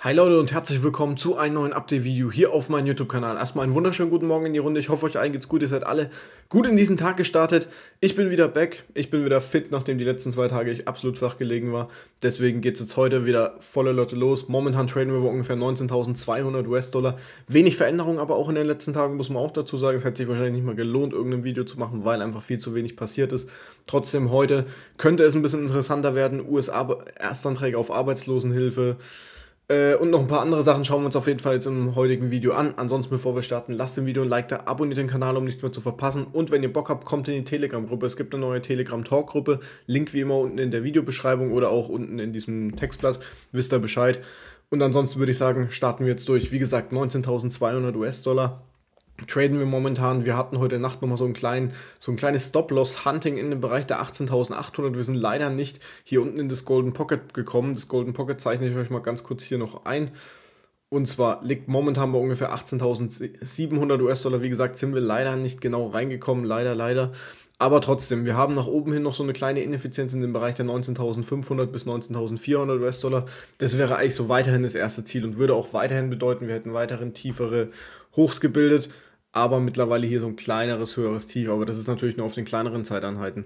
Hi Leute und herzlich willkommen zu einem neuen Update-Video hier auf meinem YouTube-Kanal. Erstmal einen wunderschönen guten Morgen in die Runde. Ich hoffe, euch allen geht's gut. Ihr seid alle gut in diesen Tag gestartet. Ich bin wieder back. Ich bin wieder fit, nachdem die letzten zwei Tage ich absolut flach gelegen war. Deswegen geht's jetzt heute wieder volle Leute los. Momentan traden wir bei ungefähr 19.200 US-Dollar. Wenig Veränderung aber auch in den letzten Tagen, muss man auch dazu sagen. Es hätte sich wahrscheinlich nicht mal gelohnt, irgendein Video zu machen, weil einfach viel zu wenig passiert ist. Trotzdem heute könnte es ein bisschen interessanter werden. USA-Erstanträge auf Arbeitslosenhilfe. Äh, und noch ein paar andere Sachen schauen wir uns auf jeden Fall jetzt im heutigen Video an. Ansonsten, bevor wir starten, lasst dem Video ein Like da, abonniert den Kanal, um nichts mehr zu verpassen. Und wenn ihr Bock habt, kommt in die Telegram-Gruppe. Es gibt eine neue Telegram-Talk-Gruppe. Link wie immer unten in der Videobeschreibung oder auch unten in diesem Textblatt. Wisst ihr Bescheid. Und ansonsten würde ich sagen, starten wir jetzt durch. Wie gesagt, 19.200 US-Dollar traden wir momentan. Wir hatten heute Nacht nochmal so, einen kleinen, so ein kleines Stop-Loss-Hunting in dem Bereich der 18.800. Wir sind leider nicht hier unten in das Golden Pocket gekommen. Das Golden Pocket zeichne ich euch mal ganz kurz hier noch ein. Und zwar liegt momentan bei ungefähr 18.700 US-Dollar. Wie gesagt, sind wir leider nicht genau reingekommen. Leider, leider. Aber trotzdem, wir haben nach oben hin noch so eine kleine Ineffizienz in dem Bereich der 19.500 bis 19.400 US-Dollar. Das wäre eigentlich so weiterhin das erste Ziel und würde auch weiterhin bedeuten, wir hätten weiterhin tiefere Hochs gebildet aber mittlerweile hier so ein kleineres, höheres Tief. Aber das ist natürlich nur auf den kleineren Zeitanheiten.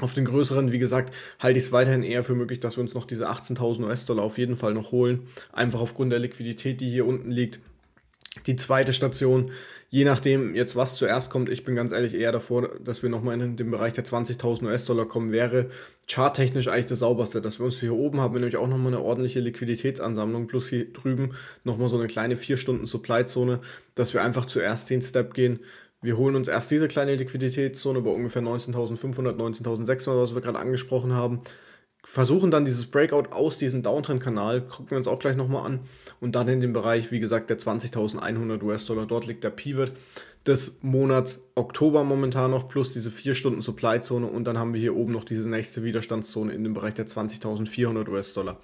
Auf den größeren, wie gesagt, halte ich es weiterhin eher für möglich, dass wir uns noch diese 18.000 US-Dollar auf jeden Fall noch holen. Einfach aufgrund der Liquidität, die hier unten liegt die zweite Station. Je nachdem jetzt, was zuerst kommt, ich bin ganz ehrlich eher davor, dass wir nochmal in den Bereich der 20.000 US-Dollar kommen, wäre charttechnisch eigentlich das sauberste, dass wir uns hier oben haben, nämlich auch nochmal eine ordentliche Liquiditätsansammlung, plus hier drüben nochmal so eine kleine 4-Stunden-Supply-Zone, dass wir einfach zuerst den Step gehen, wir holen uns erst diese kleine Liquiditätszone bei ungefähr 19.500, 19.600, was wir gerade angesprochen haben, versuchen dann dieses Breakout aus diesem Downtrend-Kanal, gucken wir uns auch gleich nochmal an, und dann in dem Bereich, wie gesagt, der 20.100 US-Dollar, dort liegt der Pivot des Monats Oktober momentan noch, plus diese 4-Stunden-Supply-Zone und dann haben wir hier oben noch diese nächste Widerstandszone in dem Bereich der 20.400 US-Dollar.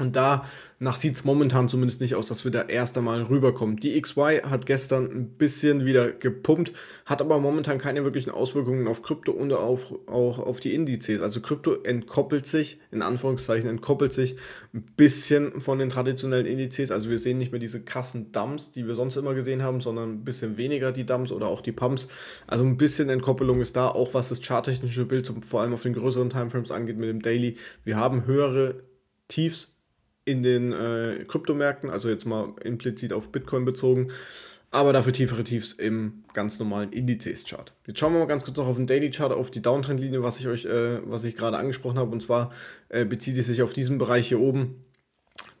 Und danach sieht es momentan zumindest nicht aus, dass wir da erst einmal rüberkommen. Die XY hat gestern ein bisschen wieder gepumpt, hat aber momentan keine wirklichen Auswirkungen auf Krypto und auf, auch auf die Indizes. Also Krypto entkoppelt sich, in Anführungszeichen entkoppelt sich ein bisschen von den traditionellen Indizes. Also wir sehen nicht mehr diese krassen Dumps, die wir sonst immer gesehen haben, sondern ein bisschen weniger die Dumps oder auch die Pumps. Also ein bisschen Entkoppelung ist da, auch was das charttechnische Bild zum, vor allem auf den größeren Timeframes angeht mit dem Daily. Wir haben höhere Tiefs in den äh, Kryptomärkten, also jetzt mal implizit auf Bitcoin bezogen, aber dafür tiefere Tiefs im ganz normalen Indizes-Chart. Jetzt schauen wir mal ganz kurz noch auf den Daily-Chart, auf die Downtrend-Linie, was ich euch, äh, was ich gerade angesprochen habe, und zwar äh, bezieht es sich auf diesen Bereich hier oben.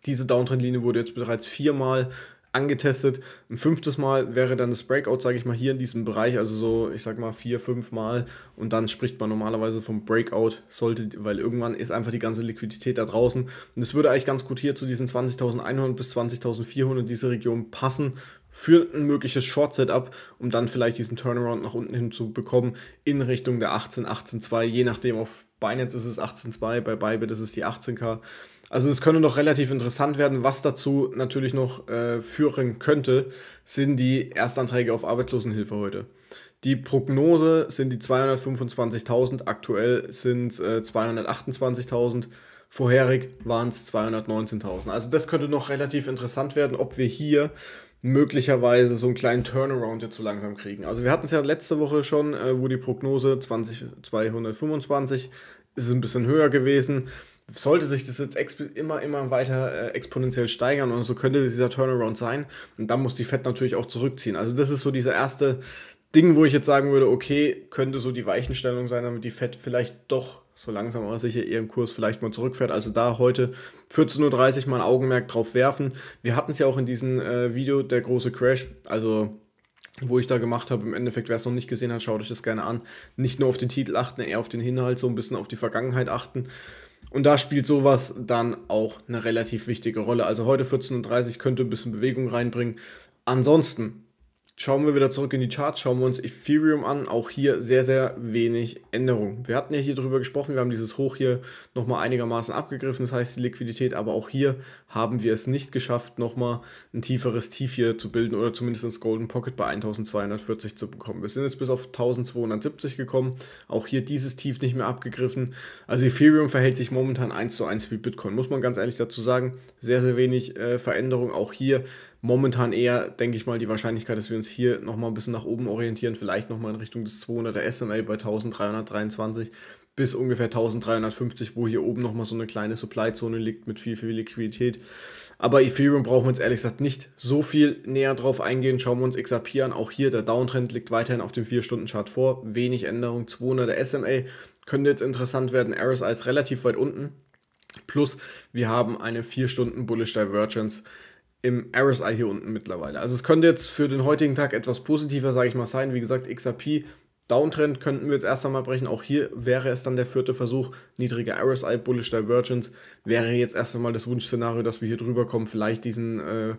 Diese Downtrend-Linie wurde jetzt bereits viermal angetestet. Ein fünftes Mal wäre dann das Breakout, sage ich mal, hier in diesem Bereich, also so, ich sag mal, vier, fünf Mal und dann spricht man normalerweise vom Breakout, sollte, weil irgendwann ist einfach die ganze Liquidität da draußen und es würde eigentlich ganz gut hier zu diesen 20.100 bis 20.400 diese Region passen für ein mögliches Short-Setup, um dann vielleicht diesen Turnaround nach unten hin zu bekommen in Richtung der 18, 18,2, je nachdem, auf Binance ist es 18,2, bei Bybit ist es die 18k also es könnte noch relativ interessant werden, was dazu natürlich noch äh, führen könnte, sind die Erstanträge auf Arbeitslosenhilfe heute. Die Prognose sind die 225.000, aktuell sind es äh, 228.000, vorherig waren es 219.000. Also das könnte noch relativ interessant werden, ob wir hier möglicherweise so einen kleinen Turnaround jetzt so langsam kriegen. Also wir hatten es ja letzte Woche schon, äh, wo die Prognose 20, 225 ist ein bisschen höher gewesen sollte sich das jetzt immer, immer weiter äh, exponentiell steigern und so könnte dieser Turnaround sein. Und dann muss die FED natürlich auch zurückziehen. Also das ist so dieser erste Ding, wo ich jetzt sagen würde, okay, könnte so die Weichenstellung sein, damit die FED vielleicht doch so langsam aber sicher ihren Kurs vielleicht mal zurückfährt. Also da heute 14.30 Uhr mal ein Augenmerk drauf werfen. Wir hatten es ja auch in diesem äh, Video, der große Crash. Also wo ich da gemacht habe. Im Endeffekt, wer es noch nicht gesehen hat, schaut euch das gerne an. Nicht nur auf den Titel achten, eher auf den Inhalt, so ein bisschen auf die Vergangenheit achten. Und da spielt sowas dann auch eine relativ wichtige Rolle. Also heute 14.30 Uhr könnte ein bisschen Bewegung reinbringen. Ansonsten Schauen wir wieder zurück in die Charts, schauen wir uns Ethereum an. Auch hier sehr, sehr wenig Änderung. Wir hatten ja hier drüber gesprochen, wir haben dieses Hoch hier nochmal einigermaßen abgegriffen, das heißt die Liquidität, aber auch hier haben wir es nicht geschafft, nochmal ein tieferes Tief hier zu bilden oder zumindest ins Golden Pocket bei 1240 zu bekommen. Wir sind jetzt bis auf 1270 gekommen, auch hier dieses Tief nicht mehr abgegriffen. Also Ethereum verhält sich momentan 1 zu 1 wie Bitcoin, muss man ganz ehrlich dazu sagen. Sehr, sehr wenig äh, Veränderung, auch hier momentan eher, denke ich mal, die Wahrscheinlichkeit, dass wir uns hier nochmal ein bisschen nach oben orientieren, vielleicht nochmal in Richtung des 200er SMA bei 1323 bis ungefähr 1350, wo hier oben nochmal so eine kleine Supply-Zone liegt mit viel, viel Liquidität. Aber Ethereum brauchen wir jetzt ehrlich gesagt nicht so viel näher drauf eingehen. Schauen wir uns XRP an. Auch hier der Downtrend liegt weiterhin auf dem 4-Stunden-Chart vor. Wenig Änderung. 200er SMA könnte jetzt interessant werden. RSI ist relativ weit unten. Plus wir haben eine 4-Stunden-Bullish-Divergence im RSI hier unten mittlerweile. Also es könnte jetzt für den heutigen Tag etwas positiver, sage ich mal, sein. Wie gesagt, XRP Downtrend könnten wir jetzt erst einmal brechen. Auch hier wäre es dann der vierte Versuch. Niedriger RSI, Bullish Divergence wäre jetzt erst einmal das Wunschszenario, dass wir hier drüber kommen, vielleicht diesen äh, äh,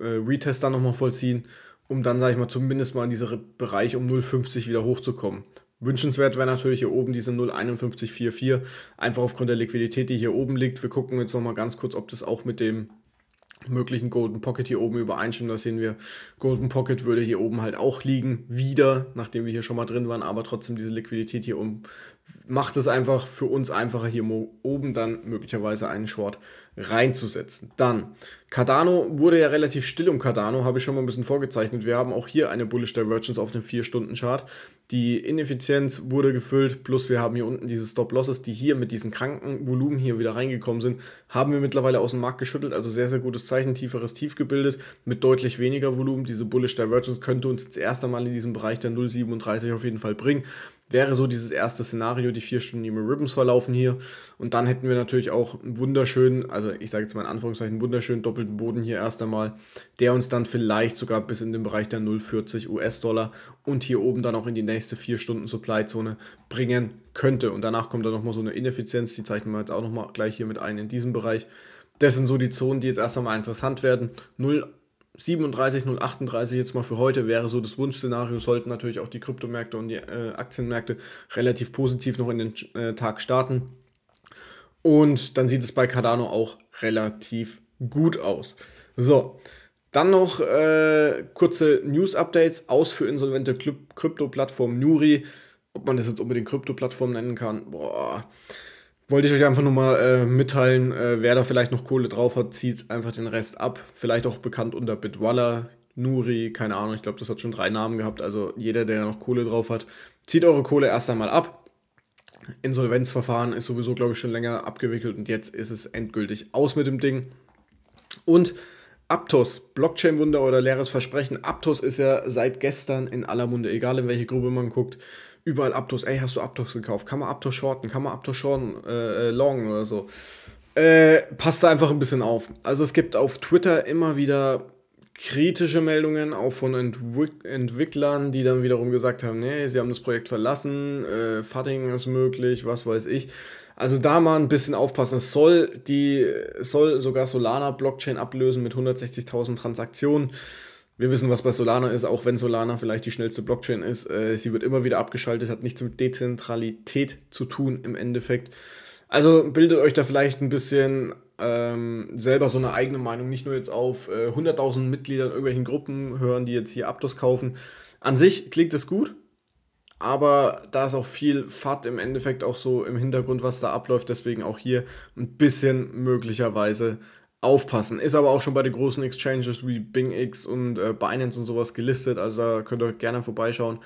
Retest dann nochmal vollziehen, um dann, sage ich mal, zumindest mal in diesen Bereich um 0,50 wieder hochzukommen. Wünschenswert wäre natürlich hier oben diese 0,5144, einfach aufgrund der Liquidität, die hier oben liegt. Wir gucken jetzt nochmal ganz kurz, ob das auch mit dem möglichen Golden Pocket hier oben übereinstimmen. Das sehen wir. Golden Pocket würde hier oben halt auch liegen, wieder, nachdem wir hier schon mal drin waren, aber trotzdem diese Liquidität hier oben macht es einfach für uns einfacher, hier oben dann möglicherweise einen Short reinzusetzen. Dann, Cardano wurde ja relativ still um Cardano, habe ich schon mal ein bisschen vorgezeichnet. Wir haben auch hier eine Bullish Divergence auf dem 4-Stunden-Chart. Die Ineffizienz wurde gefüllt, plus wir haben hier unten diese Stop-Losses, die hier mit diesen kranken Volumen hier wieder reingekommen sind, haben wir mittlerweile aus dem Markt geschüttelt, also sehr, sehr gutes Zeichen, tieferes Tief gebildet, mit deutlich weniger Volumen. Diese Bullish Divergence könnte uns jetzt erst einmal in diesem Bereich der 0,37 auf jeden Fall bringen wäre so dieses erste Szenario, die vier Stunden, die mit Ribbons verlaufen hier. Und dann hätten wir natürlich auch einen wunderschönen, also ich sage jetzt mal in Anführungszeichen, einen wunderschönen doppelten Boden hier erst einmal, der uns dann vielleicht sogar bis in den Bereich der 0,40 US-Dollar und hier oben dann auch in die nächste vier Stunden Supply-Zone bringen könnte. Und danach kommt dann nochmal so eine Ineffizienz, die zeichnen wir jetzt auch nochmal gleich hier mit ein in diesem Bereich. Das sind so die Zonen, die jetzt erst einmal interessant werden. 0 37, 038 jetzt mal für heute wäre so das Wunschszenario, sollten natürlich auch die Kryptomärkte und die äh, Aktienmärkte relativ positiv noch in den äh, Tag starten. Und dann sieht es bei Cardano auch relativ gut aus. So, dann noch äh, kurze News-Updates aus für insolvente Krypto-Plattform Nuri. Ob man das jetzt unbedingt Krypto-Plattform nennen kann, boah wollte ich euch einfach nur mal äh, mitteilen, äh, wer da vielleicht noch Kohle drauf hat, zieht einfach den Rest ab. Vielleicht auch bekannt unter Bitwalla, Nuri, keine Ahnung, ich glaube, das hat schon drei Namen gehabt. Also jeder, der da noch Kohle drauf hat, zieht eure Kohle erst einmal ab. Insolvenzverfahren ist sowieso, glaube ich, schon länger abgewickelt und jetzt ist es endgültig aus mit dem Ding. Und Aptos, Blockchain-Wunder oder leeres Versprechen. Aptos ist ja seit gestern in aller Munde, egal in welche Gruppe man guckt überall Aptos, ey, hast du Aptos gekauft? Kann man Aptos shorten? Kann man Aptos shorten, äh, äh longen oder so? Äh, passt da einfach ein bisschen auf. Also es gibt auf Twitter immer wieder kritische Meldungen, auch von Entwick Entwicklern, die dann wiederum gesagt haben, nee, sie haben das Projekt verlassen, äh, Fudding ist möglich, was weiß ich. Also da mal ein bisschen aufpassen. Es soll die, soll sogar Solana Blockchain ablösen mit 160.000 Transaktionen. Wir wissen, was bei Solana ist, auch wenn Solana vielleicht die schnellste Blockchain ist. Äh, sie wird immer wieder abgeschaltet, hat nichts mit Dezentralität zu tun im Endeffekt. Also bildet euch da vielleicht ein bisschen ähm, selber so eine eigene Meinung, nicht nur jetzt auf äh, 100.000 Mitglieder in irgendwelchen Gruppen hören, die jetzt hier Aptos kaufen. An sich klingt es gut, aber da ist auch viel FAT im Endeffekt auch so im Hintergrund, was da abläuft. Deswegen auch hier ein bisschen möglicherweise aufpassen. Ist aber auch schon bei den großen Exchanges wie BingX und äh, Binance und sowas gelistet, also da könnt ihr gerne vorbeischauen.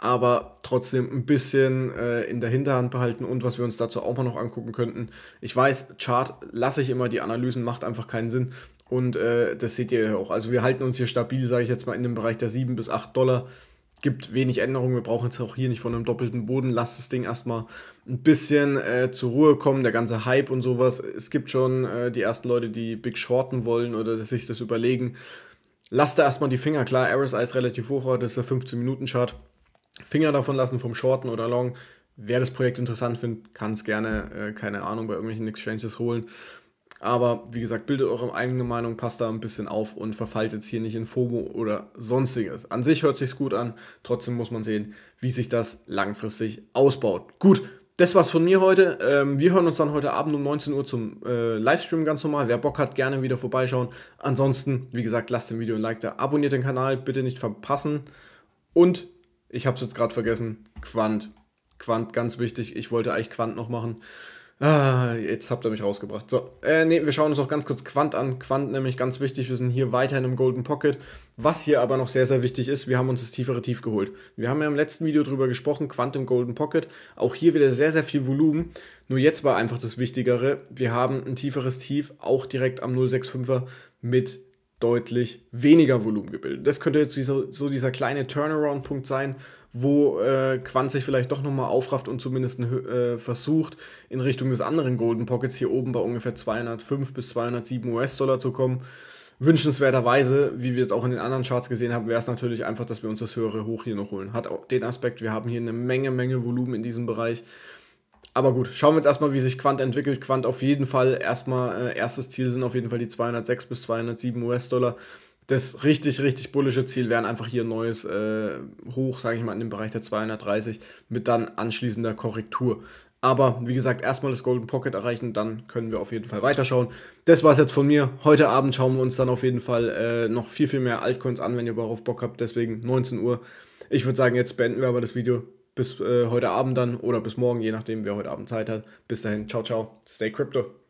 Aber trotzdem ein bisschen äh, in der Hinterhand behalten und was wir uns dazu auch mal noch angucken könnten. Ich weiß, Chart lasse ich immer, die Analysen macht einfach keinen Sinn. Und äh, das seht ihr ja auch. Also wir halten uns hier stabil, sage ich jetzt mal, in dem Bereich der 7 bis 8 Dollar gibt wenig Änderungen. Wir brauchen jetzt auch hier nicht von einem doppelten Boden. Lasst das Ding erstmal ein bisschen äh, zur Ruhe kommen. Der ganze Hype und sowas. Es gibt schon äh, die ersten Leute, die Big Shorten wollen oder sich das überlegen. Lasst da erstmal die Finger. Klar, RSI ist relativ hoch, das ist der 15-Minuten-Chart. Finger davon lassen vom Shorten oder Long. Wer das Projekt interessant findet, kann es gerne, äh, keine Ahnung, bei irgendwelchen Exchanges holen. Aber wie gesagt, bildet eure eigene Meinung, passt da ein bisschen auf und verfallt jetzt hier nicht in FOMO oder sonstiges. An sich hört sich's gut an, trotzdem muss man sehen, wie sich das langfristig ausbaut. Gut, das war's von mir heute. Ähm, wir hören uns dann heute Abend um 19 Uhr zum äh, Livestream ganz normal. Wer Bock hat, gerne wieder vorbeischauen. Ansonsten, wie gesagt, lasst dem Video ein Like da, abonniert den Kanal, bitte nicht verpassen. Und ich hab's jetzt gerade vergessen, Quant. Quant, ganz wichtig. Ich wollte eigentlich Quant noch machen. Ah, jetzt habt ihr mich rausgebracht. So, äh, nee, wir schauen uns auch ganz kurz Quant an. Quant nämlich ganz wichtig, wir sind hier weiterhin im Golden Pocket. Was hier aber noch sehr, sehr wichtig ist, wir haben uns das tiefere Tief geholt. Wir haben ja im letzten Video drüber gesprochen, Quant im Golden Pocket. Auch hier wieder sehr, sehr viel Volumen. Nur jetzt war einfach das Wichtigere, wir haben ein tieferes Tief auch direkt am 065er mit deutlich weniger Volumen gebildet. Das könnte jetzt so dieser kleine Turnaround-Punkt sein, wo äh, Quant sich vielleicht doch nochmal aufrafft und zumindest äh, versucht, in Richtung des anderen Golden Pockets hier oben bei ungefähr 205 bis 207 US-Dollar zu kommen. Wünschenswerterweise, wie wir jetzt auch in den anderen Charts gesehen haben, wäre es natürlich einfach, dass wir uns das höhere Hoch hier noch holen. Hat auch den Aspekt, wir haben hier eine Menge, Menge Volumen in diesem Bereich. Aber gut, schauen wir jetzt erstmal, wie sich Quant entwickelt. Quant auf jeden Fall erstmal, äh, erstes Ziel sind auf jeden Fall die 206 bis 207 US-Dollar das richtig, richtig bullische Ziel wären einfach hier ein neues äh, Hoch, sage ich mal, in dem Bereich der 230 mit dann anschließender Korrektur. Aber wie gesagt, erstmal das Golden Pocket erreichen, dann können wir auf jeden Fall weiterschauen. Das war es jetzt von mir. Heute Abend schauen wir uns dann auf jeden Fall äh, noch viel, viel mehr Altcoins an, wenn ihr darauf Bock habt. Deswegen 19 Uhr. Ich würde sagen, jetzt beenden wir aber das Video. Bis äh, heute Abend dann oder bis morgen, je nachdem, wer heute Abend Zeit hat. Bis dahin, ciao, ciao. Stay Crypto.